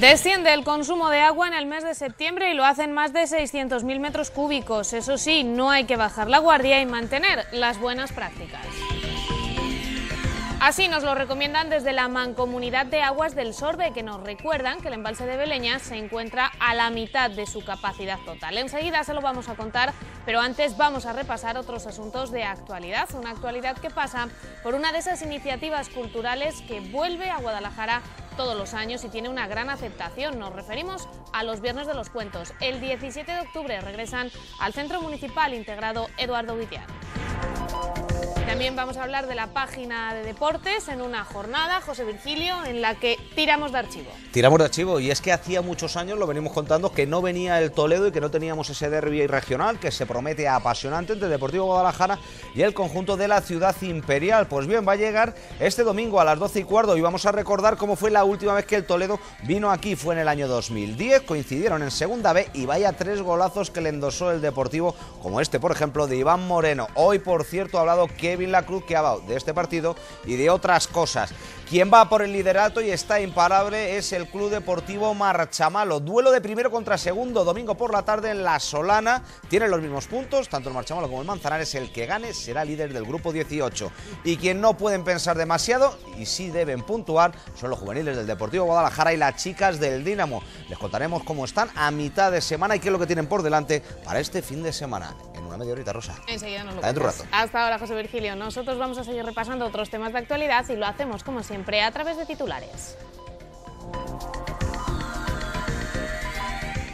Desciende el consumo de agua en el mes de septiembre y lo hacen más de 600.000 metros cúbicos. Eso sí, no hay que bajar la guardia y mantener las buenas prácticas. Así nos lo recomiendan desde la Mancomunidad de Aguas del Sorbe, que nos recuerdan que el embalse de Beleña se encuentra a la mitad de su capacidad total. Enseguida se lo vamos a contar, pero antes vamos a repasar otros asuntos de actualidad, una actualidad que pasa por una de esas iniciativas culturales que vuelve a Guadalajara todos los años y tiene una gran aceptación. Nos referimos a los Viernes de los Cuentos. El 17 de octubre regresan al Centro Municipal integrado Eduardo Vitiar. También vamos a hablar de la página de deportes en una jornada, José Virgilio, en la que tiramos de archivo. Tiramos de archivo y es que hacía muchos años, lo venimos contando, que no venía el Toledo y que no teníamos ese derbi regional que se promete apasionante entre el Deportivo Guadalajara y el conjunto de la ciudad imperial. Pues bien, va a llegar este domingo a las 12 y cuarto y vamos a recordar cómo fue la última vez que el Toledo vino aquí, fue en el año 2010, coincidieron en segunda B y vaya tres golazos que le endosó el Deportivo, como este por ejemplo de Iván Moreno. Hoy por cierto ha hablado que Kevin Lacruz que ha hablado de este partido y de otras cosas. Quien va por el liderato y está imparable es el Club Deportivo Marchamalo. Duelo de primero contra segundo, domingo por la tarde en La Solana. Tienen los mismos puntos, tanto el Marchamalo como el Manzanares. El que gane será líder del grupo 18. Y quien no pueden pensar demasiado, y sí deben puntuar, son los juveniles del Deportivo Guadalajara y las chicas del Dínamo. Les contaremos cómo están a mitad de semana y qué es lo que tienen por delante para este fin de semana. En una media horita, Rosa. Enseguida nos lo Hasta, Hasta ahora, José Virgilio. Nosotros vamos a seguir repasando otros temas de actualidad y lo hacemos como siempre siempre a través de titulares.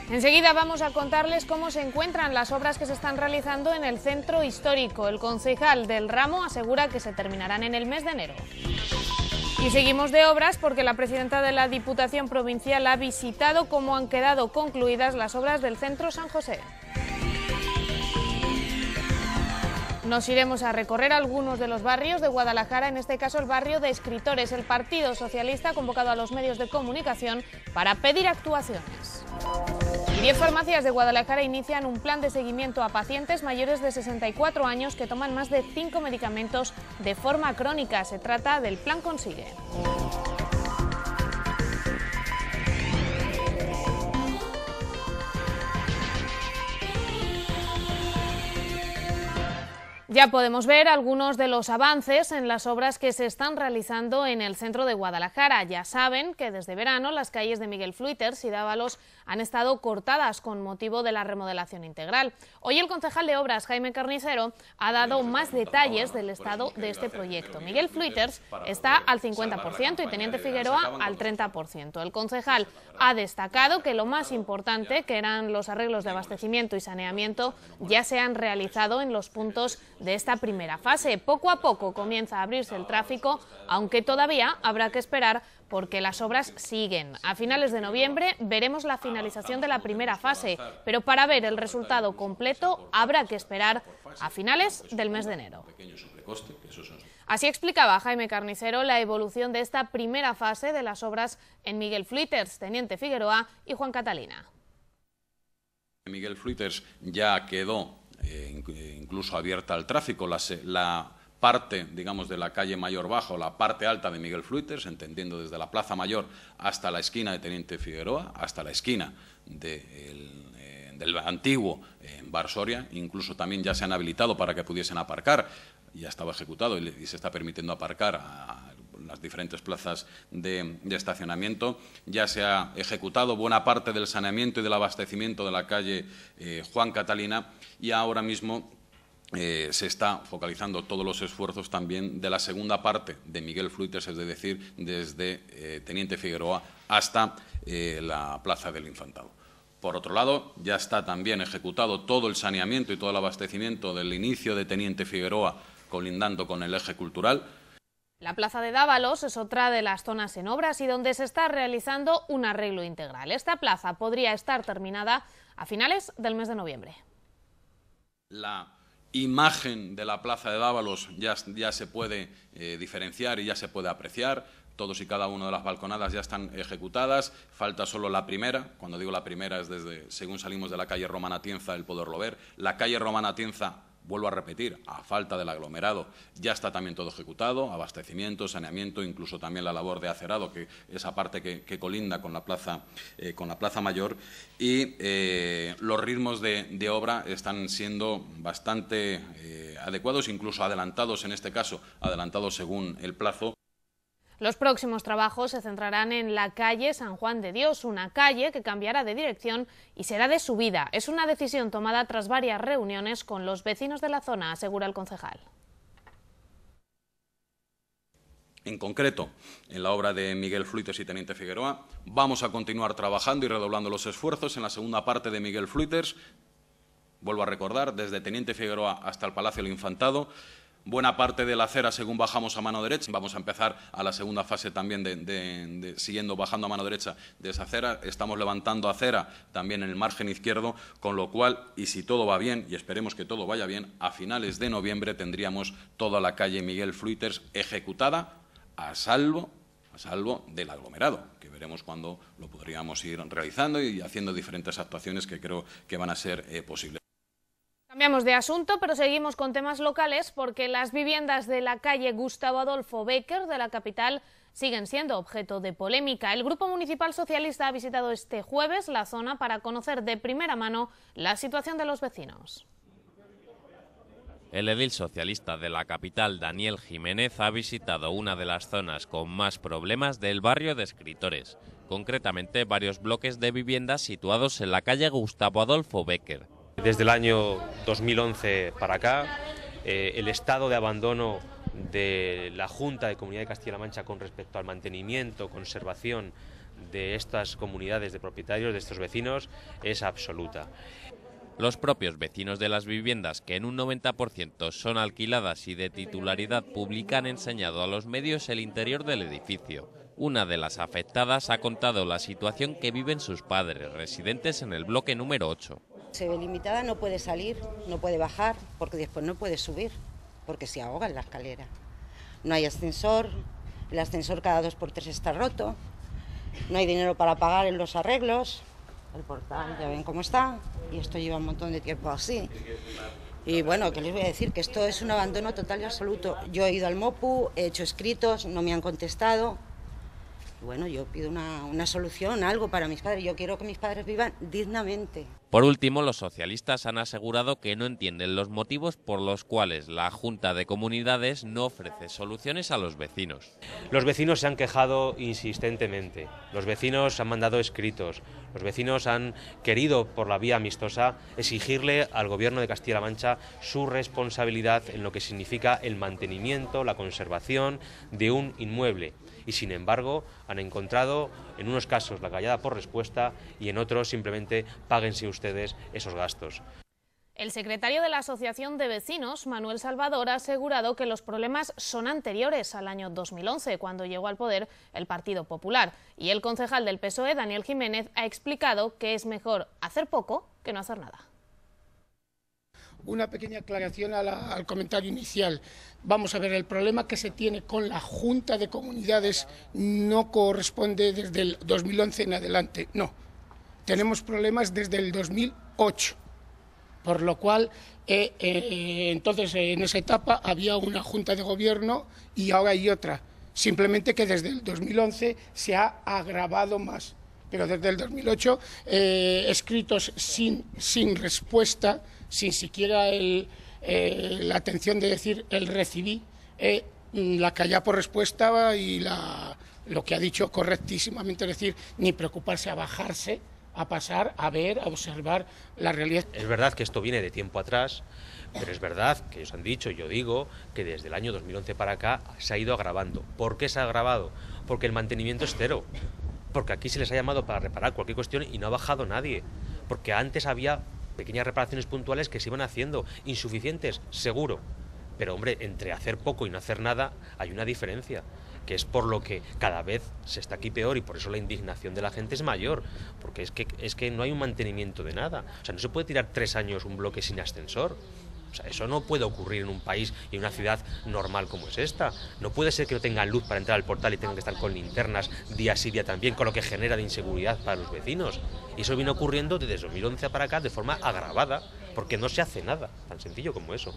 Enseguida vamos a contarles cómo se encuentran las obras que se están realizando en el centro histórico. El concejal del ramo asegura que se terminarán en el mes de enero. Y seguimos de obras porque la presidenta de la Diputación Provincial ha visitado cómo han quedado concluidas las obras del centro San José. Nos iremos a recorrer algunos de los barrios de Guadalajara, en este caso el barrio de escritores. El Partido Socialista ha convocado a los medios de comunicación para pedir actuaciones. Diez farmacias de Guadalajara inician un plan de seguimiento a pacientes mayores de 64 años que toman más de cinco medicamentos de forma crónica. Se trata del Plan Consigue. Ya podemos ver algunos de los avances en las obras que se están realizando en el centro de Guadalajara. Ya saben que desde verano las calles de Miguel Fluiters y Dávalos han estado cortadas con motivo de la remodelación integral. Hoy el concejal de Obras, Jaime Carnicero, ha dado más detalles del estado de este proyecto. Miguel Fluiters está al 50% y Teniente Figueroa al 30%. El concejal ha destacado que lo más importante, que eran los arreglos de abastecimiento y saneamiento, ya se han realizado en los puntos de esta primera fase. Poco a poco comienza a abrirse el tráfico, aunque todavía habrá que esperar porque las obras siguen. A finales de noviembre veremos la finalización de la primera fase, pero para ver el resultado completo habrá que esperar a finales del mes de enero. Así explicaba Jaime Carnicero la evolución de esta primera fase de las obras en Miguel Fluiters, Teniente Figueroa y Juan Catalina. Miguel Fluiters ya quedó eh, eh, incluso abierta al tráfico, la, parte, digamos, de la calle Mayor Bajo, la parte alta de Miguel Fluiters, entendiendo desde la Plaza Mayor hasta la esquina de Teniente Figueroa, hasta la esquina de eh, del antiguo en Bar Soria, incluso también ya se han habilitado para que pudiesen aparcar, ya estaba ejecutado y, se está permitiendo aparcar a las diferentes plazas de, estacionamiento. Ya se ha ejecutado buena parte del saneamiento y del abastecimiento de la calle eh, Juan Catalina y ahora mismo eh, se está focalizando todos los esfuerzos también de la segunda parte de Miguel Fluites... es decir, desde eh, Teniente Figueroa hasta la Plaza del Infantado. Por otro lado, ya está también ejecutado todo el saneamiento y todo el abastecimiento del inicio de Teniente Figueroa colindando con el eje cultural, la plaza de Dávalos es otra de las zonas en obras y donde se está realizando un arreglo integral. Esta plaza podría estar terminada a finales del mes de noviembre. La imagen de la plaza de Dávalos ya, se puede eh, diferenciar y ya se puede apreciar. Todos y cada una de las balconadas ya están ejecutadas. Falta solo la primera. Cuando digo la primera es desde, según salimos de la calle Romana Tienza, el poderlo ver. La calle Romana Tienza Vuelvo a repetir, a falta del aglomerado ya está también todo ejecutado, abastecimiento, saneamiento, incluso también la labor de acerado, que esa parte que, colinda con la plaza, eh, con la plaza mayor. Y eh, los ritmos de, obra están siendo bastante eh, adecuados, incluso adelantados en este caso, adelantados según el plazo. Los próximos trabajos se centrarán en la calle San Juan de Dios, una calle que cambiará de dirección y será de subida. Es una decisión tomada tras varias reuniones con los vecinos de la zona, asegura el concejal. En concreto, en la obra de Miguel Fluites y Teniente Figueroa, vamos a continuar trabajando y redoblando los esfuerzos en la segunda parte de Miguel Fluites. Vuelvo a recordar, desde Teniente Figueroa hasta el Palacio del Infantado, buena parte de la acera según bajamos a mano derecha. Vamos a empezar a la segunda fase también de, siguiendo bajando a mano derecha de esa acera. Estamos levantando acera también en el margen izquierdo, con lo cual, y si todo va bien, y esperemos que todo vaya bien, a finales de noviembre tendríamos toda la calle Miguel Fluiters ejecutada a salvo a salvo del aglomerado, que veremos cuándo lo podríamos ir realizando y haciendo diferentes actuaciones que creo que van a ser eh, posibles. Cambiamos de asunto, pero seguimos con temas locales porque las viviendas de la calle Gustavo Adolfo Becker de la capital siguen siendo objeto de polémica. El Grupo Municipal Socialista ha visitado este jueves la zona para conocer de primera mano la situación de los vecinos. El edil socialista de la capital, Daniel Jiménez, ha visitado una de las zonas con más problemas del barrio de escritores, concretamente varios bloques de viviendas situados en la calle Gustavo Adolfo Becker desde el año 2011 para acá, eh, el estado de abandono de la Junta de Comunidad de Castilla-La Mancha con respecto al mantenimiento, conservación de estas comunidades de propietarios, de estos vecinos, es absoluta. Los propios vecinos de las viviendas, que en un 90% son alquiladas y de titularidad pública, han enseñado a los medios el interior del edificio. Una de las afectadas ha contado la situación que viven sus padres, residentes en el bloque número 8. Se ve limitada, no puede salir, no puede bajar, porque después no puede subir, porque se ahoga en la escalera. No hay ascensor, el ascensor cada dos por tres está roto, no hay dinero para pagar en los arreglos, el portal ya ven cómo está, y esto lleva un montón de tiempo así. Y bueno, que les voy a decir que esto es un abandono total y absoluto. Yo he ido al MOPU, he hecho escritos, no me han contestado. Bueno, yo pido una, una solución, algo para mis padres. Yo quiero que mis padres vivan dignamente. Por último, los socialistas han asegurado que no entienden los motivos por los cuales la Junta de Comunidades no ofrece soluciones a los vecinos. Los vecinos se han quejado insistentemente, los vecinos han mandado escritos, los vecinos han querido, por la vía amistosa, exigirle al Gobierno de Castilla-La Mancha su responsabilidad en lo que significa el mantenimiento, la conservación de un inmueble y sin embargo han encontrado en unos casos la callada por respuesta y en otros simplemente páguense ustedes esos gastos. El secretario de la Asociación de Vecinos, Manuel Salvador, ha asegurado que los problemas son anteriores al año 2011, cuando llegó al poder el Partido Popular. Y el concejal del PSOE, Daniel Jiménez, ha explicado que es mejor hacer poco que no hacer nada una pequeña aclaración al comentario inicial. Vamos a ver, el problema que se tiene con la Junta de Comunidades no corresponde desde el 2011 en adelante, no. Tenemos problemas desde el 2008, por lo cual eh, eh, entonces en esa etapa había una Junta de Gobierno y ahora hay otra. Simplemente que desde el 2011 se ha agravado más, pero desde el 2008 eh, escritos sin respuesta sin siquiera eh, la atención de decir el recibí, eh, mm, la calla por respuesta y la, lo que ha dicho correctísimamente, es decir, ni preocuparse a bajarse, a pasar, a ver, a observar la realidad. Es verdad que esto viene de tiempo atrás, pero es verdad que ellos han dicho, yo digo, que desde el año 2011 para acá se ha ido agravando. ¿Por qué se ha agravado? Porque el mantenimiento es cero. Porque aquí se les ha llamado para reparar cualquier cuestión y no ha bajado nadie. Porque antes había pequeñas reparaciones puntuales que se iban haciendo, insuficientes, seguro. Pero hombre, entre hacer poco y no hacer nada hay una diferencia, que es por lo que cada vez se está aquí peor y por eso la indignación de la gente es mayor, porque es que, es que no hay un mantenimiento de nada. O sea, no se puede tirar tres años un bloque sin ascensor. O sea, eso no puede ocurrir en un país y en una ciudad normal como es esta. No puede ser que no tengan luz para entrar al portal y tengan que estar con linternas día a día también, con lo que genera de inseguridad para los vecinos. Y eso viene ocurriendo desde 2011 para acá de forma agravada, porque no se hace nada, tan sencillo como eso.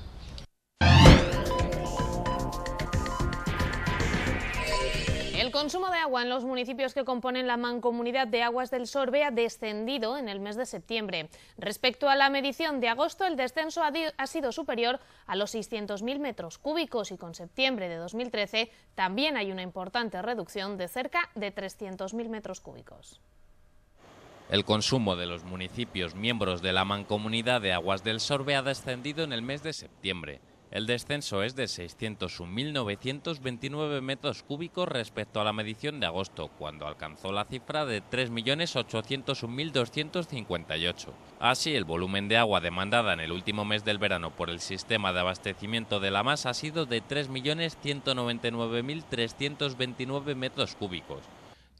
consumo de agua en los municipios que componen la mancomunidad de aguas del Sorbe ha descendido en el mes de septiembre. Respecto a la medición de agosto, el descenso ha, sido superior a los 600.000 metros cúbicos y con septiembre de 2013 también hay una importante reducción de cerca de 300.000 metros cúbicos. El consumo de los municipios miembros de la mancomunidad de aguas del Sorbe ha descendido en el mes de septiembre. El descenso es de 601.929 metros cúbicos respecto a la medición de agosto, cuando alcanzó la cifra de 3.801.258. Así, el volumen de agua demandada en el último mes del verano por el sistema de abastecimiento de la MAS ha sido de 3.199.329 metros cúbicos.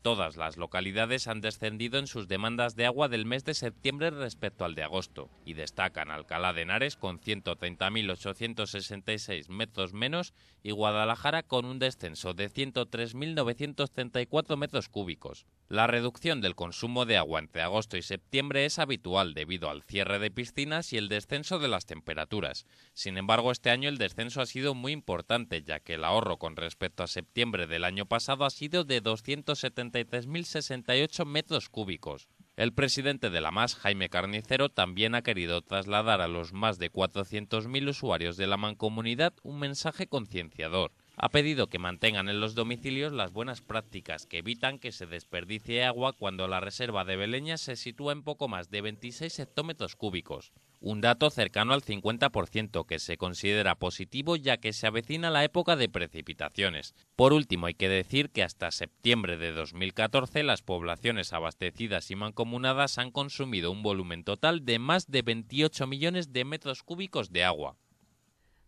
Todas las localidades han descendido en sus demandas de agua del mes de septiembre respecto al de agosto y destacan Alcalá de Henares con 130.866 metros menos y Guadalajara con un descenso de 103.934 metros cúbicos. La reducción del consumo de agua entre agosto y septiembre es habitual debido al cierre de piscinas y el descenso de las temperaturas. Sin embargo, este año el descenso ha sido muy importante, ya que el ahorro con respecto a septiembre del año pasado ha sido de 273.068 metros cúbicos. El presidente de la MAS, Jaime Carnicero, también ha querido trasladar a los más de 400.000 usuarios de la mancomunidad un mensaje concienciador ha pedido que mantengan en los domicilios las buenas prácticas que evitan que se desperdicie agua cuando la reserva de Beleña se sitúa en poco más de 26 hectómetros cúbicos, un dato cercano al 50% que se considera positivo ya que se avecina la época de precipitaciones. Por último, hay que decir que hasta septiembre de 2014 las poblaciones abastecidas y mancomunadas han consumido un volumen total de más de 28 millones de metros cúbicos de agua.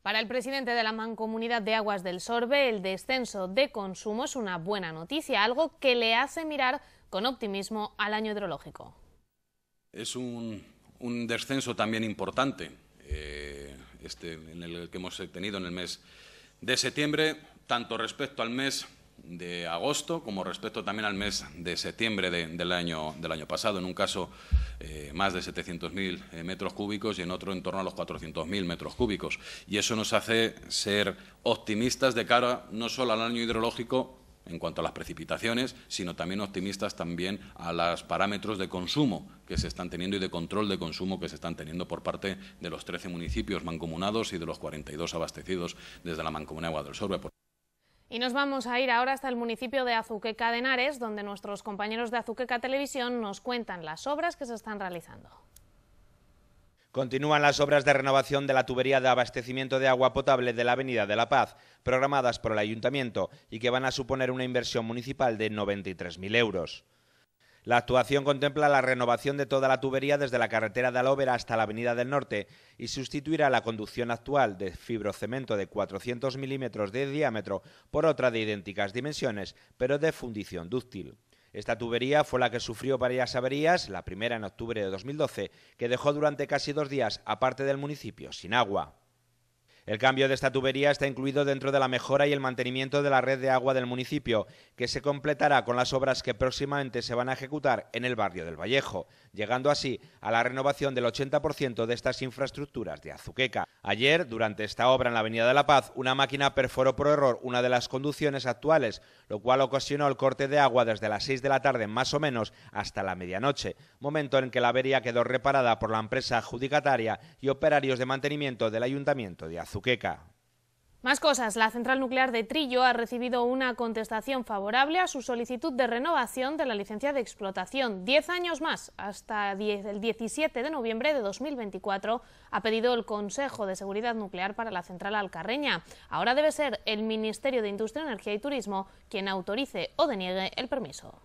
Para el presidente de la Mancomunidad de Aguas del Sorbe, el descenso de consumo es una buena noticia, algo que le hace mirar con optimismo al año hidrológico. Es un, descenso también importante, eh, este, el que hemos tenido en el mes de septiembre, tanto respecto al mes de agosto como respecto también al mes de septiembre del, año, del año pasado, en un caso eh, más de 700.000 eh, metros cúbicos y en otro en torno a los 400.000 metros cúbicos. Y eso nos hace ser optimistas de cara no solo al año hidrológico en cuanto a las precipitaciones, sino también optimistas también a los parámetros de consumo que se están teniendo y de control de consumo que se están teniendo por parte de los 13 municipios mancomunados y de los 42 abastecidos desde la Mancomunidad de Guadalajara. Y nos vamos a ir ahora hasta el municipio de Azuqueca de Henares, donde nuestros compañeros de Azuqueca Televisión nos cuentan las obras que se están realizando. Continúan las obras de renovación de la tubería de abastecimiento de agua potable de la Avenida de la Paz, programadas por el Ayuntamiento y que van a suponer una inversión municipal de 93.000 euros. La actuación contempla la renovación de toda la tubería desde la carretera de Alóvera hasta la Avenida del Norte y sustituirá la conducción actual de fibrocemento de 400 milímetros de diámetro por otra de idénticas dimensiones, pero de fundición dúctil. Esta tubería fue la que sufrió varias averías, la primera en octubre de 2012, que dejó durante casi dos días a parte del municipio sin agua. El cambio de esta tubería está incluido dentro de la mejora y el mantenimiento de la red de agua del municipio, que se completará con las obras que próximamente se van a ejecutar en el barrio del Vallejo, llegando así a la renovación del 80% de estas infraestructuras de Azuqueca. Ayer, durante esta obra en la Avenida de la Paz, una máquina perforó por error una de las conducciones actuales, lo cual ocasionó el corte de agua desde las 6 de la tarde más o menos hasta la medianoche, momento en que la avería quedó reparada por la empresa adjudicataria y operarios de mantenimiento del Ayuntamiento de Azuqueca. Más cosas. La central nuclear de Trillo ha recibido una contestación favorable a su solicitud de renovación de la licencia de explotación. Diez años más, hasta el 17 de noviembre de 2024, ha pedido el Consejo de Seguridad Nuclear para la central alcarreña. Ahora debe ser el Ministerio de Industria, Energía y Turismo quien autorice o deniegue el permiso.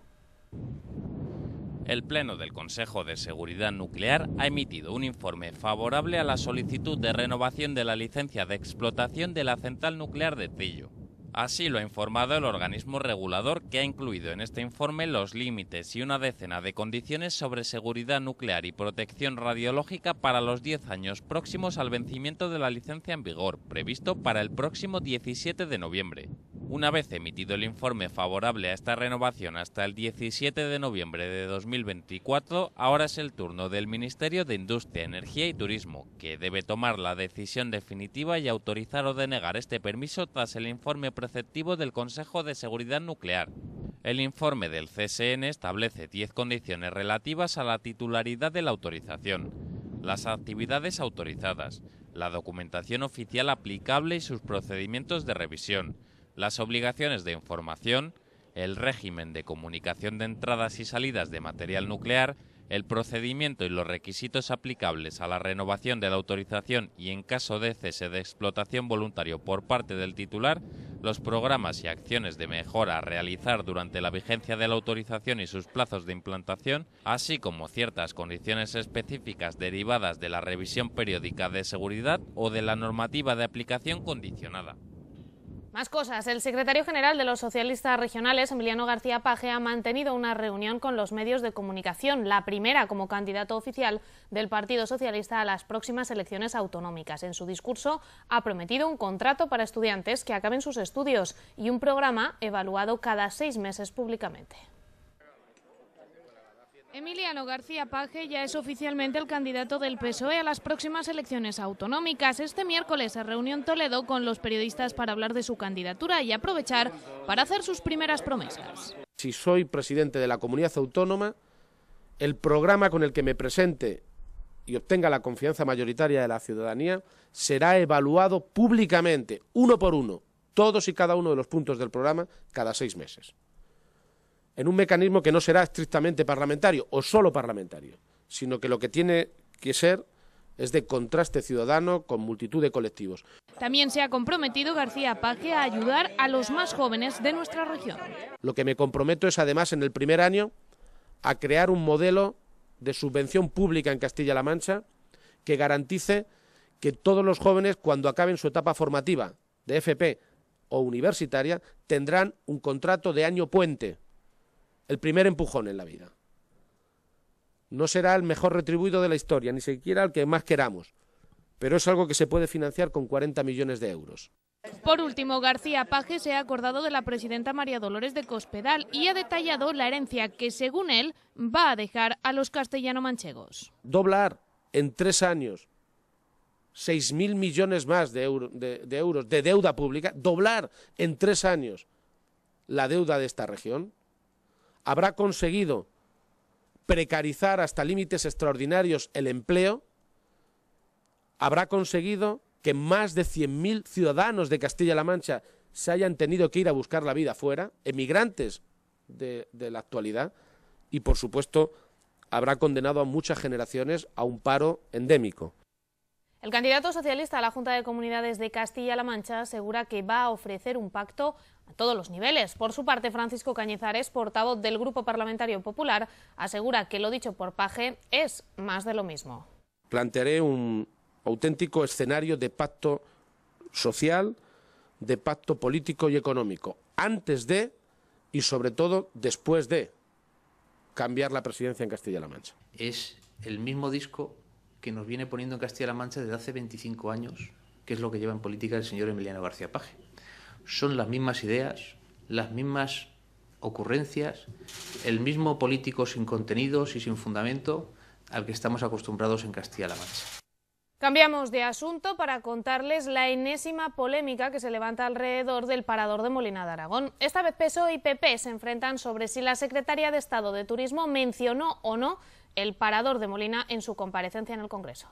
El Pleno del Consejo de Seguridad Nuclear ha emitido un informe favorable a la solicitud de renovación de la licencia de explotación de la central nuclear de Trillo. Así lo ha informado el organismo regulador que ha incluido en este informe los límites y una decena de condiciones sobre seguridad nuclear y protección radiológica para los 10 años próximos al vencimiento de la licencia en vigor, previsto para el próximo 17 de noviembre. Una vez emitido el informe favorable a esta renovación hasta el 17 de noviembre de 2024, ahora es el turno del Ministerio de Industria, Energía y Turismo, que debe tomar la decisión definitiva y autorizar o denegar este permiso tras el informe preceptivo del Consejo de Seguridad Nuclear. El informe del CSN establece 10 condiciones relativas a la titularidad de la autorización, las actividades autorizadas, la documentación oficial aplicable y sus procedimientos de revisión, las obligaciones de información, el régimen de comunicación de entradas y salidas de material nuclear, el procedimiento y los requisitos aplicables a la renovación de la autorización y en caso de cese de explotación voluntario por parte del titular, los programas y acciones de mejora a realizar durante la vigencia de la autorización y sus plazos de implantación, así como ciertas condiciones específicas derivadas de la revisión periódica de seguridad o de la normativa de aplicación condicionada. Más cosas. El secretario general de los socialistas regionales, Emiliano García Paje, ha mantenido una reunión con los medios de comunicación, la primera como candidato oficial del Partido Socialista a las próximas elecciones autonómicas. En su discurso ha prometido un contrato para estudiantes que acaben sus estudios y un programa evaluado cada seis meses públicamente. Emiliano García Paje ya es oficialmente el candidato del PSOE a las próximas elecciones autonómicas. Este miércoles se reunió en Toledo con los periodistas para hablar de su candidatura y aprovechar para hacer sus primeras promesas. Si soy presidente de la comunidad autónoma, el programa con el que me presente y obtenga la confianza mayoritaria de la ciudadanía será evaluado públicamente, uno por uno, todos y cada uno de los puntos del programa, cada seis meses en un mecanismo que no será estrictamente parlamentario o solo parlamentario, sino que lo que tiene que ser es de contraste ciudadano con multitud de colectivos. También se ha comprometido García Paque a ayudar a los más jóvenes de nuestra región. Lo que me comprometo es además en el primer año a crear un modelo de subvención pública en Castilla-La Mancha que garantice que todos los jóvenes cuando acaben su etapa formativa de FP o universitaria tendrán un contrato de año puente el primer empujón en la vida. No será el mejor retribuido de la historia, ni siquiera el que más queramos, pero es algo que se puede financiar con 40 millones de euros. Por último, García Paje se ha acordado de la presidenta María Dolores de Cospedal y ha detallado la herencia que, según él, va a dejar a los castellano-manchegos. Doblar en tres años 6.000 millones más de, de euros de deuda pública, doblar en tres años la deuda de esta región, habrá conseguido precarizar hasta límites extraordinarios el empleo, habrá conseguido que más de 100.000 ciudadanos de Castilla-La Mancha se hayan tenido que ir a buscar la vida fuera, emigrantes de, de, la actualidad, y por supuesto habrá condenado a muchas generaciones a un paro endémico. El candidato socialista a la Junta de Comunidades de Castilla-La Mancha asegura que va a ofrecer un pacto a todos los niveles. Por su parte, Francisco Cañizares, portavoz del Grupo Parlamentario Popular, asegura que lo dicho por Paje es más de lo mismo. Plantearé un auténtico escenario de pacto social, de pacto político y económico, antes de y sobre todo después de cambiar la presidencia en Castilla-La Mancha. Es el mismo disco que nos viene poniendo en Castilla-La Mancha desde hace 25 años, que es lo que lleva en política el señor Emiliano García Paje son las mismas ideas, las mismas ocurrencias, el mismo político sin contenidos y sin fundamento al que estamos acostumbrados en Castilla-La Mancha. Cambiamos de asunto para contarles la enésima polémica que se levanta alrededor del parador de Molina de Aragón. Esta vez PSOE y PP se enfrentan sobre si la secretaria de Estado de Turismo mencionó o no el parador de Molina en su comparecencia en el Congreso.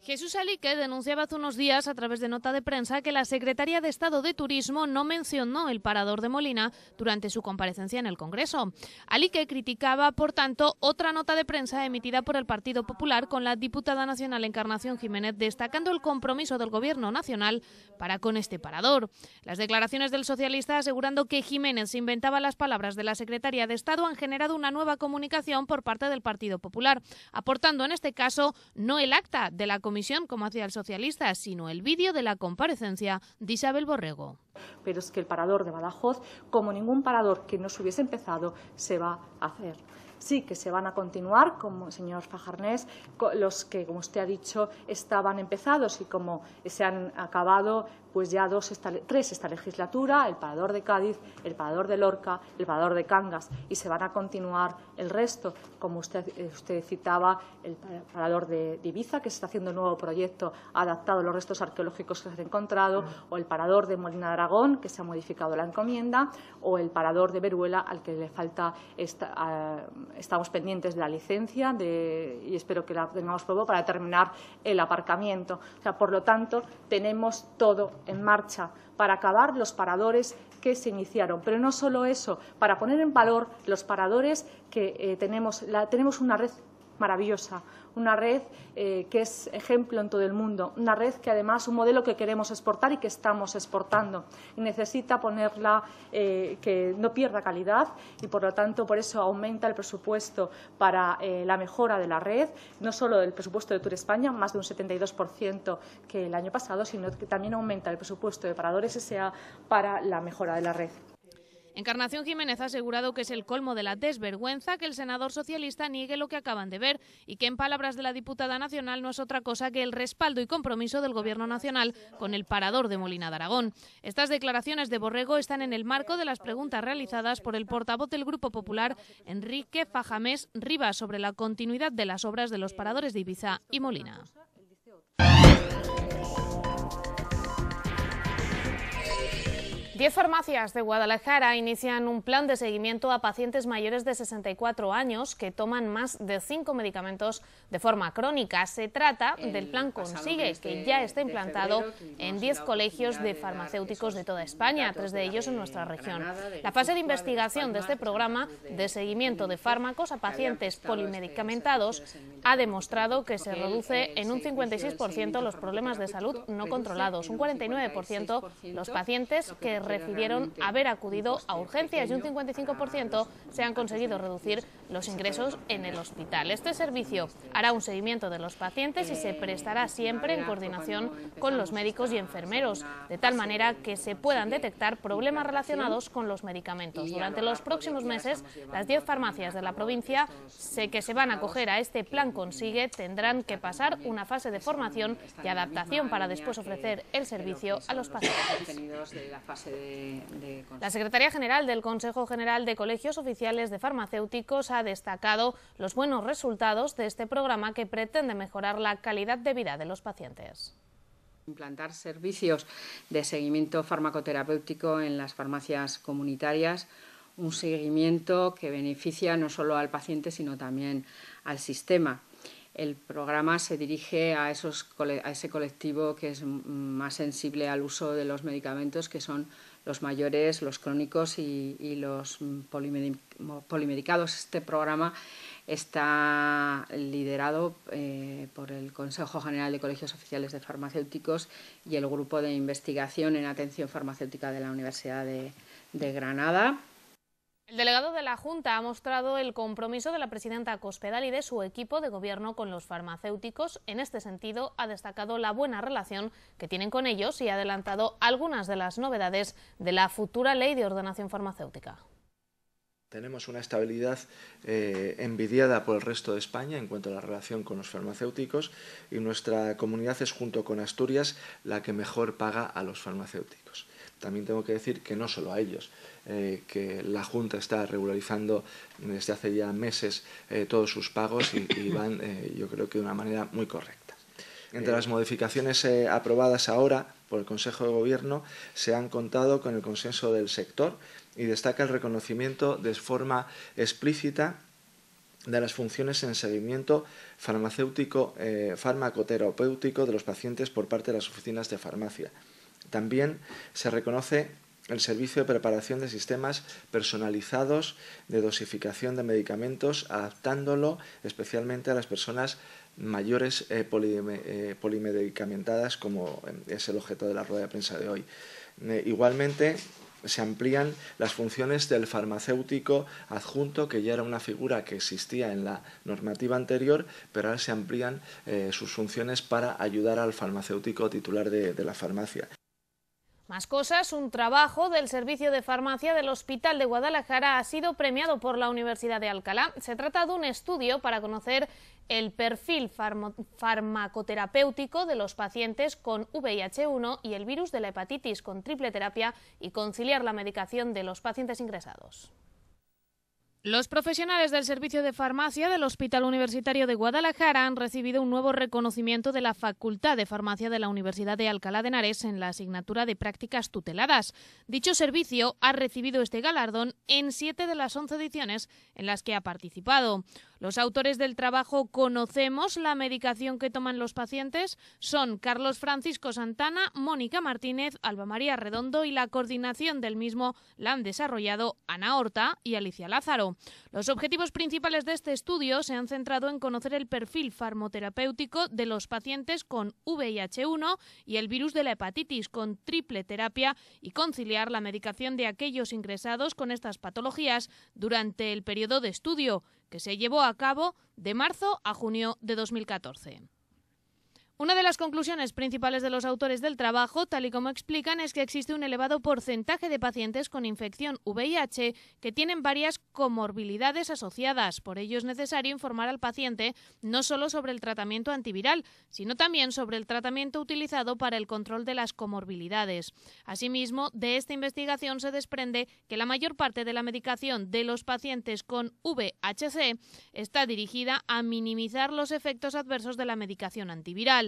Jesús Alique denunciaba hace unos días a través de nota de prensa que la Secretaría de Estado de Turismo no mencionó el parador de Molina durante su comparecencia en el Congreso. Alique criticaba, por tanto, otra nota de prensa emitida por el Partido Popular con la diputada nacional Encarnación Jiménez, destacando el compromiso del Gobierno nacional para con este parador. Las declaraciones del socialista asegurando que Jiménez inventaba las palabras de la Secretaría de Estado han generado una nueva comunicación por parte del Partido Popular, aportando en este caso no el acta de la comisión, como hacía el socialista, sino el vídeo de la comparecencia de Isabel Borrego. Pero es que el parador de Badajoz, como ningún parador que no se hubiese empezado, se va a hacer sí que se van a continuar, como señor Fajarnés, los que, como usted ha dicho, estaban empezados y como se han acabado pues ya dos tres esta legislatura, el Parador de Cádiz, el Parador de Lorca, el Parador de Cangas, y se van a continuar el resto, como usted, eh, usted citaba, el Parador de, Ibiza, que se está haciendo un nuevo proyecto adaptado a los restos arqueológicos que se han encontrado, o el Parador de Molina de Aragón, que se ha modificado la encomienda, o el Parador de Veruela, al que le falta, ah, estamos pendientes de la licencia y espero que la tengamos pronto para terminar el aparcamiento. O sea, por lo tanto, tenemos todo en marcha para acabar los paradores que se iniciaron. Pero no solo eso, para poner en valor los paradores que eh, tenemos, tenemos una red maravillosa, una red eh, que es ejemplo en todo el mundo, una red que además es un modelo que queremos exportar y que estamos exportando. Y necesita ponerla eh, que no pierda calidad y por lo tanto por eso aumenta el presupuesto para eh, la mejora de la red, no solo el presupuesto de Tour España, más de un 72% que el año pasado, sino que también aumenta el presupuesto de Paradores S.A. para la mejora de la red. Encarnación Jiménez ha asegurado que es el colmo de la desvergüenza que el senador socialista niegue lo que acaban de ver y que, en palabras de la diputada nacional, no es otra cosa que el respaldo y compromiso del Gobierno nacional con el parador de Molina de Aragón. Estas declaraciones de Borrego están en el marco de las preguntas realizadas por el portavoz del Grupo Popular, Enrique Fajamés Rivas, sobre la continuidad de las obras de los paradores de Ibiza y Molina. Diez farmacias de Guadalajara inician un plan de seguimiento a pacientes mayores de 64 años que toman más de cinco medicamentos de forma crónica. Se trata del plan Consigue, que ya está implantado en diez colegios de farmacéuticos de toda España, tres de ellos en nuestra región. La fase de investigación de este programa de seguimiento de fármacos a pacientes este polimedicamentados ha demostrado que se reduce en un 56% los problemas de salud no controlados, un 49% los pacientes que refirieron haber acudido a este urgencias y un 55% se han conseguido reducir los ingresos en el hospital. Este servicio hará un seguimiento de los pacientes y se eh, prestará siempre en coordinación con los médicos y enfermeros, de tal manera que se puedan detectar problemas relacionados con los medicamentos. Durante los próximos meses, las 10 farmacias de la provincia que se van a acoger a este plan Consigue tendrán que pasar una fase de formación y adaptación para después ofrecer el servicio a los pacientes. La secretaria general del Consejo General de Colegios Oficiales de Farmacéuticos ha destacado los buenos resultados de este programa que pretende mejorar la calidad de vida de los pacientes implantar servicios de seguimiento farmacoterapéutico en las farmacias comunitarias, un seguimiento que beneficia no solo al paciente, sino también al sistema el programa se dirige a, ese colectivo que es más sensible al uso de los medicamentos, que son los mayores, los crónicos y, los polimedicados. Este programa está liderado eh, por el Consejo General de Colegios Oficiales de Farmacéuticos y el Grupo de Investigación en Atención Farmacéutica de la Universidad de Granada. El delegado de la Junta ha mostrado el compromiso de la presidenta Cospedal y de su equipo de gobierno con los farmacéuticos. En este sentido, ha destacado la buena relación que tienen con ellos y ha adelantado algunas de las novedades de la futura ley de ordenación farmacéutica. Tenemos una estabilidad eh, envidiada por el resto de España en cuanto a la relación con los farmacéuticos y nuestra comunidad es, junto con Asturias, la que mejor paga a los farmacéuticos también tengo que decir que no solo a ellos, eh, que la Junta está regularizando desde hace ya meses eh, todos sus pagos y, van, eh, yo creo que de una manera muy correcta. Entre las modificaciones aprobadas ahora por el Consejo de Gobierno se han contado con el consenso del sector y destaca el reconocimiento de forma explícita de las funciones en seguimiento farmacéutico, farmacoterapéutico de los pacientes por parte de las oficinas de farmacia también se reconoce el servicio de preparación de sistemas personalizados de dosificación de medicamentos, adaptándolo especialmente a las personas mayores eh, eh, polimedicamentadas, como eh, es el objeto de la rueda de prensa de hoy. igualmente, se amplían las funciones del farmacéutico adjunto, que ya era una figura que existía en la normativa anterior, pero ahora se amplían sus funciones para ayudar al farmacéutico titular de la farmacia. Más cosas, un trabajo del Servicio de Farmacia del Hospital de Guadalajara ha sido premiado por la Universidad de Alcalá. Se trata de un estudio para conocer el perfil farmacoterapéutico de los pacientes con VIH1 y el virus de la hepatitis con triple terapia y conciliar la medicación de los pacientes ingresados. Los profesionales del Servicio de Farmacia del Hospital Universitario de Guadalajara han recibido un nuevo reconocimiento de la Facultad de Farmacia de la Universidad de Alcalá de Henares en la asignatura de prácticas tuteladas. Dicho servicio ha recibido este galardón en siete de las once ediciones en las que ha participado. Los autores del trabajo Conocemos la medicación que toman los pacientes son Carlos Francisco Santana, Mónica Martínez, Alba María Redondo y la coordinación del mismo la han desarrollado Ana Horta y Alicia Lázaro. Los objetivos principales de este estudio se han centrado en conocer el perfil farmoterapéutico de los pacientes con VIH1 y el virus de la hepatitis con triple terapia y conciliar la medicación de aquellos ingresados con estas patologías durante el periodo de estudio que se llevó a cabo de marzo a junio de 2014. Una de las conclusiones principales de los autores del trabajo, tal y como explican, es que existe un elevado porcentaje de pacientes con infección VIH que tienen varias comorbilidades asociadas. Por ello es necesario informar al paciente no solo sobre el tratamiento antiviral, sino también sobre el tratamiento utilizado para el control de las comorbilidades. Asimismo, de esta investigación se desprende que la mayor parte de la medicación de los pacientes con VHC está dirigida a minimizar los efectos adversos de la medicación antiviral.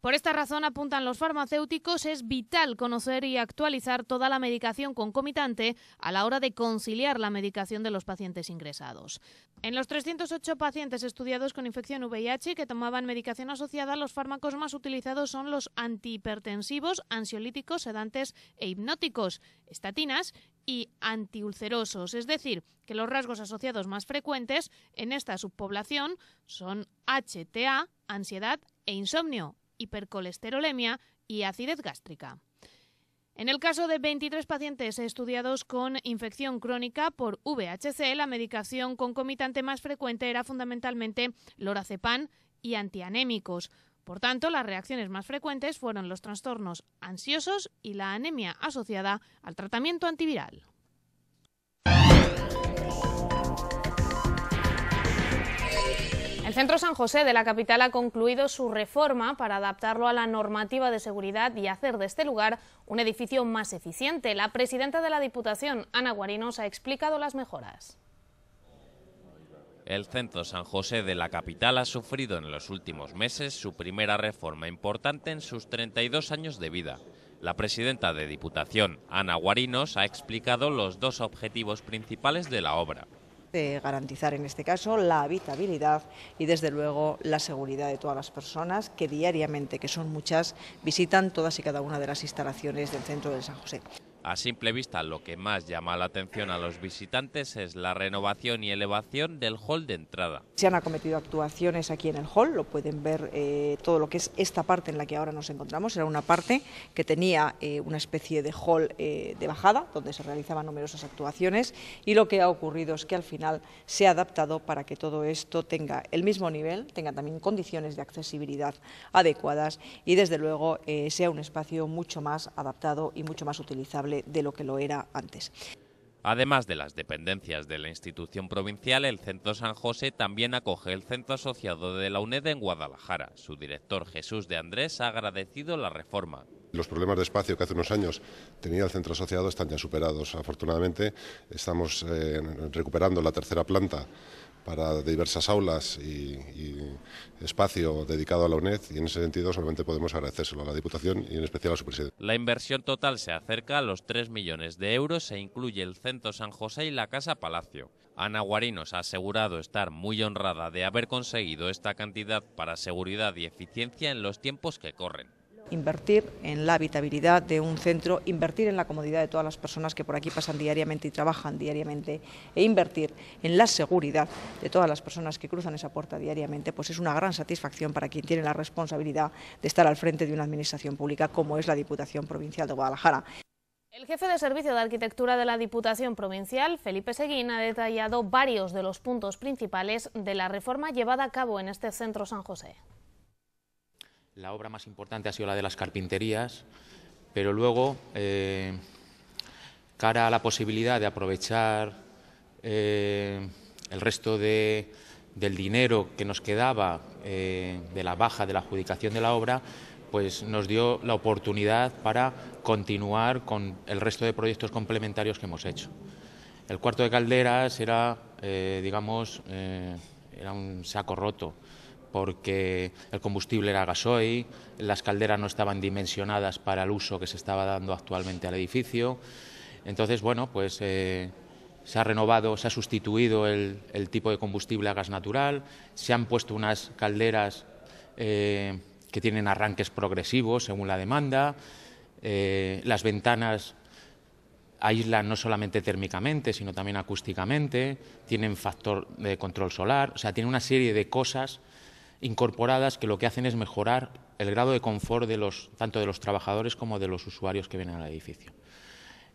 Por esta razón, apuntan los farmacéuticos, es vital conocer y actualizar toda la medicación concomitante a la hora de conciliar la medicación de los pacientes ingresados. En los 308 pacientes estudiados con infección VIH que tomaban medicación asociada, los fármacos más utilizados son los antihipertensivos, ansiolíticos, sedantes e hipnóticos, estatinas y antiulcerosos, es decir, que los rasgos asociados más frecuentes en esta subpoblación son HTA, ansiedad e insomnio, hipercolesterolemia y acidez gástrica. En el caso de 23 pacientes estudiados con infección crónica por VHC, la medicación concomitante más frecuente era fundamentalmente lorazepam y antianémicos. Por tanto, las reacciones más frecuentes fueron los trastornos ansiosos y la anemia asociada al tratamiento antiviral. Centro San José de la capital ha concluido su reforma para adaptarlo a la normativa de seguridad y hacer de este lugar un edificio más eficiente. La presidenta de la Diputación, Ana Guarinos, ha explicado las mejoras. El centro San José de la capital ha sufrido en los últimos meses su primera reforma importante en sus 32 años de vida. La presidenta de Diputación, Ana Guarinos, ha explicado los dos objetivos principales de la obra de garantizar en este caso la habitabilidad y desde luego la seguridad de todas las personas que diariamente, que son muchas, visitan todas y cada una de las instalaciones del centro de San José. A simple vista, lo que más llama la atención a los visitantes es la renovación y elevación del hall de entrada. Se han acometido actuaciones aquí en el hall, lo pueden ver eh, todo lo que es esta parte en la que ahora nos encontramos. Era una parte que tenía eh, una especie de hall eh, de bajada, donde se realizaban numerosas actuaciones, y lo que ha ocurrido es que al final se ha adaptado para que todo esto tenga el mismo nivel, tenga también condiciones de accesibilidad adecuadas y desde luego sea un espacio mucho más adaptado y mucho más utilizable de lo que lo era antes. Además de las dependencias de la institución provincial, el Centro San José también acoge el Centro Asociado de la UNED en Guadalajara. Su director Jesús de Andrés ha agradecido la reforma. Los problemas de espacio que hace unos años tenía el centro asociado están ya superados. Afortunadamente estamos eh, recuperando la tercera planta para diversas aulas y, espacio dedicado a la UNED y en ese sentido solamente podemos agradecérselo a la Diputación y en especial a su presidente. La inversión total se acerca a los 3 millones de euros e incluye el Centro San José y la Casa Palacio. Ana Guarinos ha asegurado estar muy honrada de haber conseguido esta cantidad para seguridad y eficiencia en los tiempos que corren invertir en la habitabilidad de un centro, invertir en la comodidad de todas las personas que por aquí pasan diariamente y trabajan diariamente, e invertir en la seguridad de todas las personas que cruzan esa puerta diariamente, pues es una gran satisfacción para quien tiene la responsabilidad de estar al frente de una administración pública como es la Diputación Provincial de Guadalajara. El jefe de Servicio de Arquitectura de la Diputación Provincial, Felipe Seguín, ha detallado varios de los puntos principales de la reforma llevada a cabo en este centro San José. La obra más importante ha sido la de las carpinterías, pero luego, eh, cara a la posibilidad de aprovechar eh, el resto del dinero que nos quedaba eh, de la baja de la adjudicación de la obra, pues nos dio la oportunidad para continuar con el resto de proyectos complementarios que hemos hecho. El cuarto de calderas era, digamos, era un saco roto porque el combustible era gasoil, las calderas no estaban dimensionadas para el uso que se estaba dando actualmente al edificio. Entonces, bueno, pues eh, se ha renovado, se ha sustituido el, tipo de combustible a gas natural, se han puesto unas calderas eh, que tienen arranques progresivos según la demanda, eh, las ventanas aíslan no solamente térmicamente, sino también acústicamente, tienen factor de control solar, o sea, tiene una serie de cosas incorporadas que lo que hacen es mejorar el grado de confort tanto de los trabajadores como de los usuarios que vienen al edificio.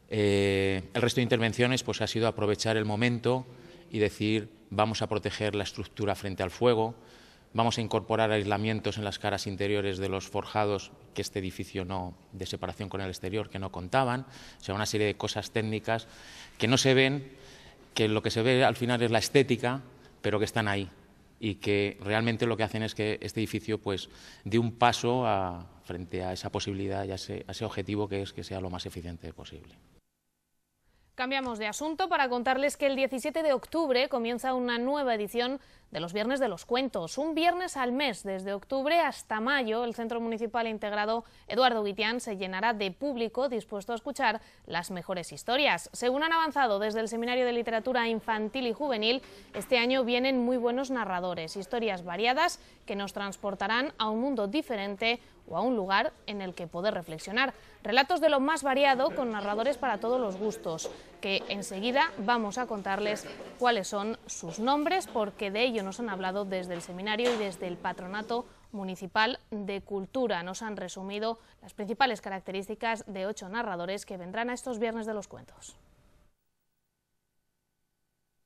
Eh, el resto de intervenciones pues, ha sido aprovechar el momento y decir vamos a proteger la estructura frente al fuego, vamos a incorporar aislamientos en las caras interiores de los forjados que este edificio no de separación con el exterior que no contaban, o sea, una serie de cosas técnicas que no se ven, que lo que se ve al final es la estética, pero que están ahí y que realmente lo que hacen es que este edificio pues dé un paso frente a esa posibilidad y a ese objetivo que es que sea lo más eficiente posible. Cambiamos de asunto para contarles que el 17 de octubre comienza una nueva edición de los Viernes de los Cuentos. Un viernes al mes, desde octubre hasta mayo, el Centro Municipal Integrado Eduardo Guitián se llenará de público dispuesto a escuchar las mejores historias. Según han avanzado desde el Seminario de Literatura Infantil y Juvenil, este año vienen muy buenos narradores, historias variadas que nos transportarán a un mundo diferente o a un lugar en el que poder reflexionar. Relatos de lo más variado con narradores para todos los gustos, que enseguida vamos a contarles cuáles son sus nombres, porque de ello nos han hablado desde el seminario y desde el patronato municipal de cultura. Nos han resumido las principales características de ocho narradores que vendrán a estos viernes de los cuentos.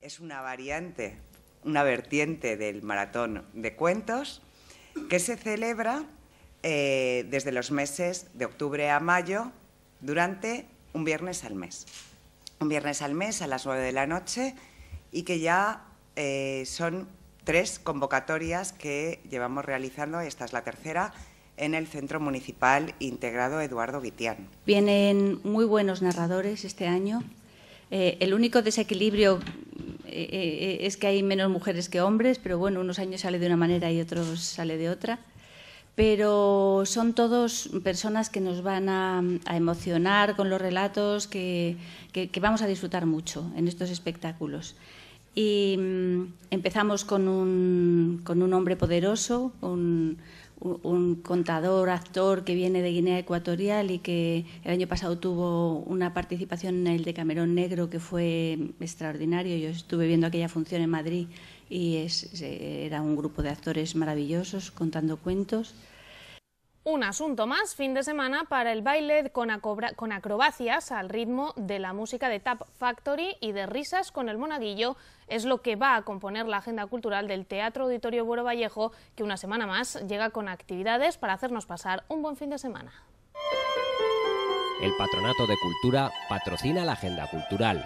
Es una variante, una vertiente del maratón de cuentos que se celebra eh, desde los meses de octubre a mayo durante un viernes al mes. Un viernes al mes a las nueve de la noche y que ya eh, son tres convocatorias que llevamos realizando, esta es la tercera, en el Centro Municipal Integrado Eduardo Guitián. Vienen muy buenos narradores este año. Eh, el único desequilibrio es que hay menos mujeres que hombres, pero bueno, unos años sale de una manera y otros sale de otra pero son todos personas que nos van a, emocionar con los relatos, que, vamos a disfrutar mucho en estos espectáculos. Y mm, empezamos con un, hombre poderoso, un, un, contador, actor que viene de Guinea Ecuatorial y que el año pasado tuvo una participación en el de Camerón Negro que fue mm, extraordinario. Yo estuve viendo aquella función en Madrid y era un grupo de actores maravillosos contando cuentos. Un asunto más, fin de semana para el baile con, con, acrobacias al ritmo de la música de Tap Factory y de risas con el monaguillo es lo que va a componer la agenda cultural del Teatro Auditorio Buero Vallejo, que una semana más llega con actividades para hacernos pasar un buen fin de semana. El Patronato de Cultura patrocina la agenda cultural.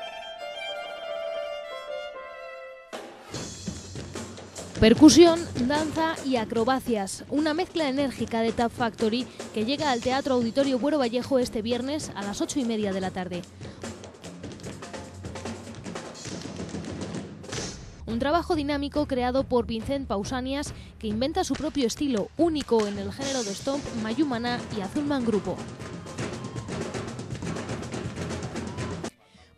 Percusión, danza y acrobacias, una mezcla enérgica de Tap Factory que llega al Teatro Auditorio Buero Vallejo este viernes a las ocho y media de la tarde. Un trabajo dinámico creado por Vincent Pausanias que inventa su propio estilo único en el género de Stomp, Mayumana y Azulman Grupo.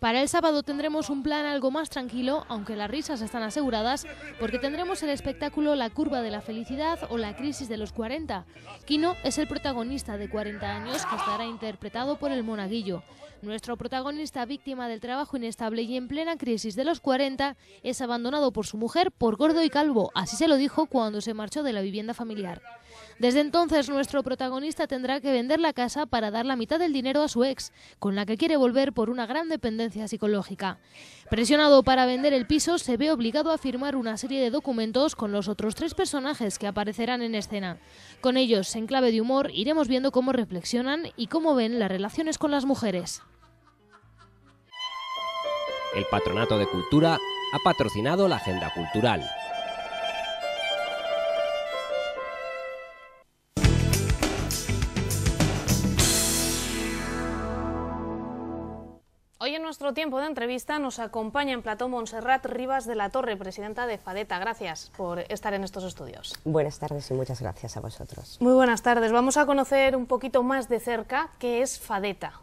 Para el sábado tendremos un plan algo más tranquilo, aunque las risas están aseguradas, porque tendremos el espectáculo La curva de la felicidad o La crisis de los 40. Kino es el protagonista de 40 años que estará interpretado por el monaguillo. Nuestro protagonista, víctima del trabajo inestable y en plena crisis de los 40, es abandonado por su mujer por gordo y calvo, así se lo dijo cuando se marchó de la vivienda familiar. Desde entonces nuestro protagonista tendrá que vender la casa para dar la mitad del dinero a su ex, con la que quiere volver por una gran dependencia psicológica. Presionado para vender el piso, se ve obligado a firmar una serie de documentos con los otros tres personajes que aparecerán en escena. Con ellos, en clave de humor, iremos viendo cómo reflexionan y cómo ven las relaciones con las mujeres. El Patronato de Cultura ha patrocinado la Agenda Cultural. en nuestro tiempo de entrevista nos acompaña en plató Montserrat Rivas de la Torre, presidenta de FADETA. Gracias por estar en estos estudios. Buenas tardes y muchas gracias a vosotros. Muy buenas tardes. Vamos a conocer un poquito más de cerca qué es FADETA.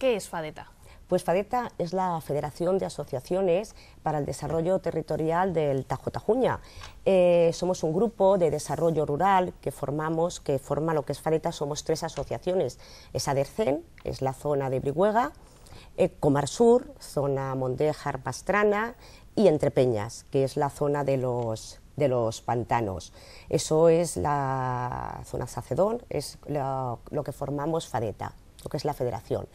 ¿Qué es FADETA? Pues FADETA es la Federación de Asociaciones para el Desarrollo Territorial del Tajo Tajuña. Eh, somos un grupo de desarrollo rural que formamos, que forma lo que es FADETA, somos tres asociaciones. Es ADERCEN, es la zona de Brihuega, Comar Sur, zona Mondejar Pastrana y Entrepeñas, que es la zona de los, pantanos. Eso es la zona Sacedón, es lo, que formamos FADETA, lo que es la federación.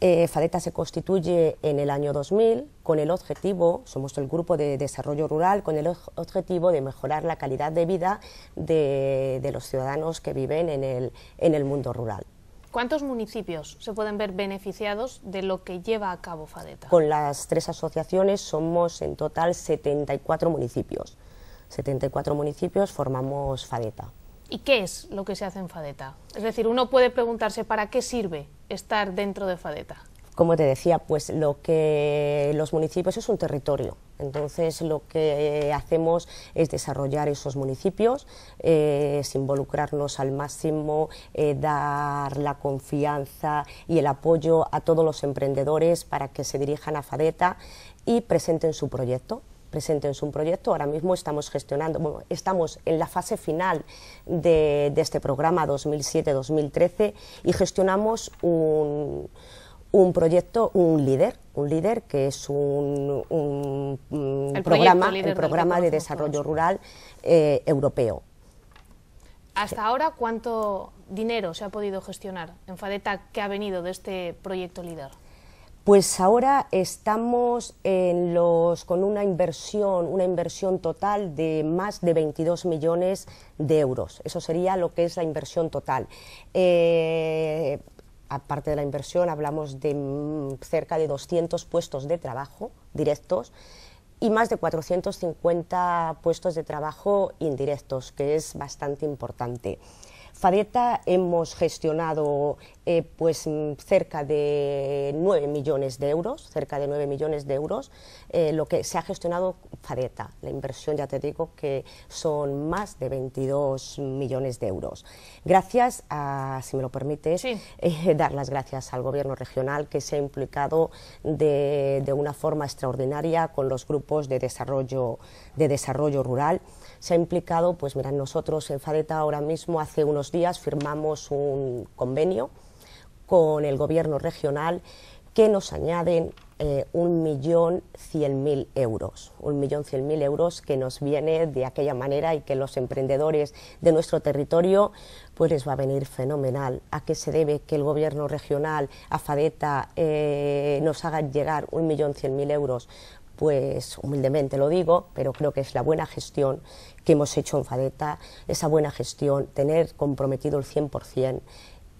Eh, FADETA se constituye en el año 2000 con el objetivo, somos el grupo de desarrollo rural, con el objetivo de mejorar la calidad de vida de, los ciudadanos que viven en el mundo rural. ¿Cuántos municipios se pueden ver beneficiados de lo que lleva a cabo FADETA? Con las tres asociaciones somos en total 74 municipios. 74 municipios formamos FADETA. ¿Y qué es lo que se hace en FADETA? Es decir, uno puede preguntarse para qué sirve estar dentro de FADETA como te decía, pues lo que los municipios es un territorio. Entonces lo que hacemos es desarrollar esos municipios, es involucrarnos al máximo, eh, dar la confianza y el apoyo a todos los emprendedores para que se dirijan a Fadeta y presenten su proyecto presenten su proyecto. Ahora mismo estamos gestionando, estamos en la fase final de, de este programa 2007-2013 y gestionamos un un proyecto, un líder, un líder que es un, programa, el programa de desarrollo rural eh, europeo. Hasta ahora, ¿cuánto dinero se ha podido gestionar en FADETA que ha venido de este proyecto líder? Pues ahora estamos con una inversión, una inversión total de más de 22 millones de euros. Eso sería lo que es la inversión total. Eh, aparte de la inversión, hablamos de mm, cerca de 200 puestos de trabajo directos y más de 450 puestos de trabajo indirectos, que es bastante importante. Fadeta hemos gestionado eh, pues, mm, cerca de 9 millones de euros, cerca de 9 millones de euros, eh, lo que se ha gestionado Fadeta. La inversión, ya te digo, que son más de 22 millones de euros. Gracias a, si me lo permites, eh, dar las gracias al Gobierno regional que se ha implicado de, una forma extraordinaria con los grupos de desarrollo, de desarrollo rural. Se ha implicado, pues mira nosotros en Fadeta ahora mismo hace unos días firmamos un convenio con el gobierno regional que nos añaden eh, un millón cien mil euros, un millón cien mil euros que nos viene de aquella manera y que los emprendedores de nuestro territorio pues les va a venir fenomenal. ¿A qué se debe que el gobierno regional, AFADETA, eh, nos haga llegar un millón cien mil euros? Pues humildemente lo digo, pero creo que es la buena gestión que hemos hecho en FADETA, esa buena gestión, tener comprometido el 100%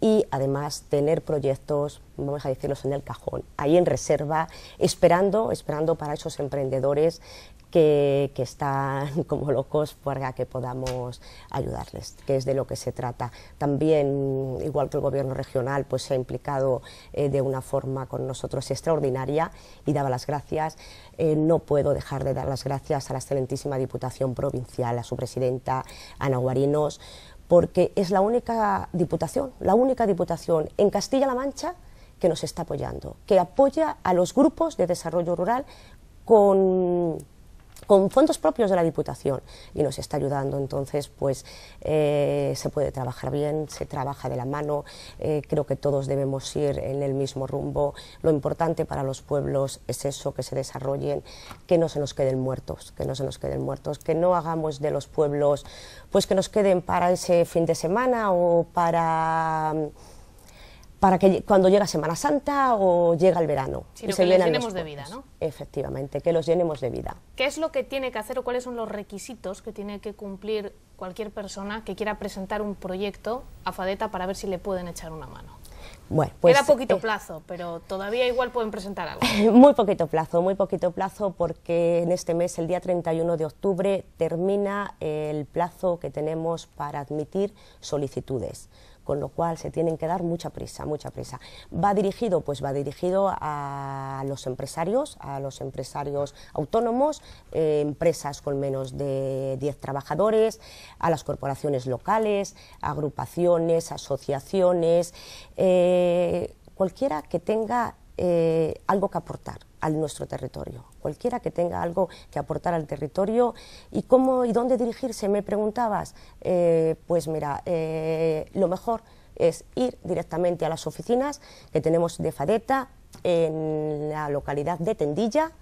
y además tener proyectos, vamos a decirlos, en el cajón, ahí en reserva, esperando, esperando para esos emprendedores que, están como locos para que podamos ayudarles, que es de lo que se trata. También, igual que el gobierno regional, pues se ha implicado eh, de una forma con nosotros extraordinaria y daba las gracias. Eh, no puedo dejar de dar las gracias a la excelentísima Diputación Provincial, a su presidenta Ana Guarinos, porque es la única diputación, la única diputación en Castilla-La Mancha que nos está apoyando, que apoya a los grupos de desarrollo rural con con fondos propios de la Diputación y nos está ayudando. Entonces, pues eh, se puede trabajar bien, se trabaja de la mano, eh, creo que todos debemos ir en el mismo rumbo. Lo importante para los pueblos es eso, que se desarrollen, que no se nos queden muertos, que no se nos queden muertos, que no hagamos de los pueblos, pues que nos queden para ese fin de semana o para para que cuando llega Semana Santa o llega el verano. que los llenemos de vida, ¿no? Efectivamente, que los llenemos de vida. ¿Qué es lo que tiene que hacer o cuáles son los requisitos que tiene que cumplir cualquier persona que quiera presentar un proyecto a Fadeta para ver si le pueden echar una mano? Bueno, pues, Era poquito eh, plazo, pero todavía igual pueden presentar algo. Muy poquito plazo, muy poquito plazo, porque en este mes, el día 31 de octubre, termina el plazo que tenemos para admitir solicitudes con lo cual se tienen que dar mucha prisa, mucha prisa. ¿Va dirigido? Pues va dirigido a los empresarios, a los empresarios autónomos, eh, empresas con menos de 10 trabajadores, a las corporaciones locales, agrupaciones, asociaciones, eh, cualquiera que tenga eh, algo que aportar a nuestro territorio. Cualquiera que tenga algo que aportar al territorio y cómo y dónde dirigirse, me preguntabas, eh, pues mira, eh, lo mejor es ir directamente a las oficinas que tenemos de FADETA en la localidad de Tendilla,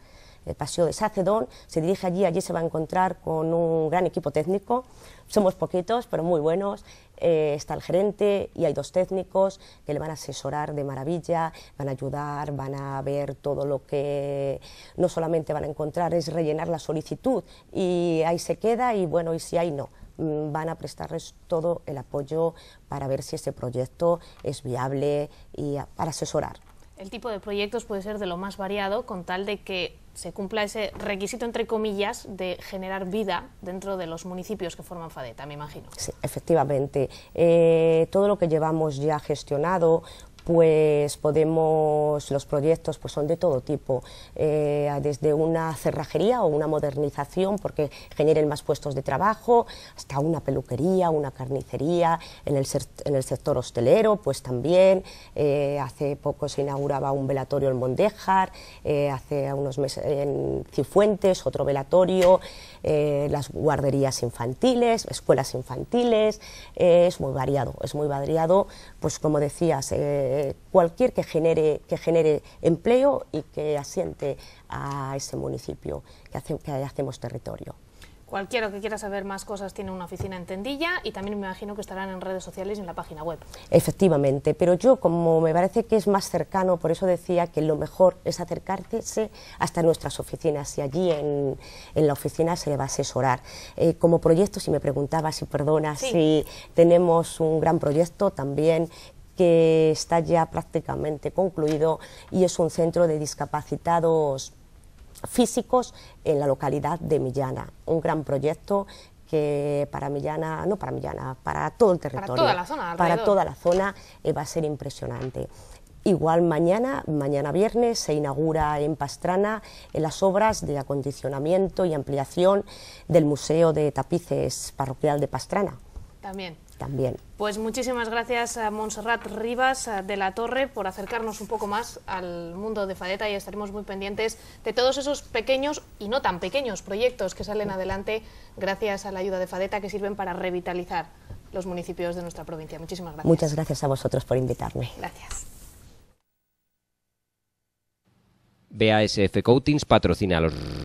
el Paseo de Sacedón, se dirige allí, allí se va a encontrar con un gran equipo técnico, somos poquitos pero muy buenos, eh, está el gerente y hay dos técnicos que le van a asesorar de maravilla, van a ayudar, van a ver todo lo que no solamente van a encontrar, es rellenar la solicitud y ahí se queda y bueno, y si hay no mm, van a prestarles todo el apoyo para ver si ese proyecto es viable y para asesorar. El tipo de proyectos puede ser de lo más variado con tal de que se cumpla ese requisito, entre comillas, de generar vida dentro de los municipios que forman FADETA, me imagino. Sí, efectivamente. Eh, todo lo que llevamos ya gestionado pues podemos, los proyectos pues son de todo tipo, eh, desde una cerrajería o una modernización porque generen más puestos de trabajo, hasta una peluquería, una carnicería, en el, sector hostelero pues también, eh, hace poco se inauguraba un velatorio en Mondejar, eh, hace unos meses en Cifuentes otro velatorio, eh, las guarderías infantiles, escuelas infantiles, eh, es muy variado, es muy variado, pues como decías, eh, cualquier que genere, que genere empleo y que asiente a ese municipio, que hacemos territorio. Cualquiera que quiera saber más cosas tiene una oficina en Tendilla y también me imagino que estarán en redes sociales y en la página web. Efectivamente, pero yo como me parece que es más cercano, por eso decía que lo mejor es acercarse hasta nuestras oficinas y allí en, la oficina se le va a asesorar. Eh, como proyecto, si me preguntaba, si perdona, si tenemos un gran proyecto también que está ya prácticamente concluido y es un centro de discapacitados físicos en la localidad de Millana. Un gran proyecto que para Millana, no para Millana, para todo el territorio, para toda la zona, para toda la zona eh, va a ser impresionante. Igual mañana, mañana viernes, se inaugura en Pastrana las obras de acondicionamiento y ampliación del Museo de Tapices Parroquial de Pastrana. También también. Pues muchísimas gracias a Montserrat Rivas eh, de la Torre por acercarnos un poco más al mundo de Fadeta y estaremos muy pendientes de todos esos pequeños y no tan pequeños proyectos que salen adelante gracias a la ayuda de Fadeta que sirven para revitalizar los municipios de nuestra provincia. Muchísimas gracias. Muchas gracias a vosotros por invitarme. Gracias. BASF Coatings patrocina los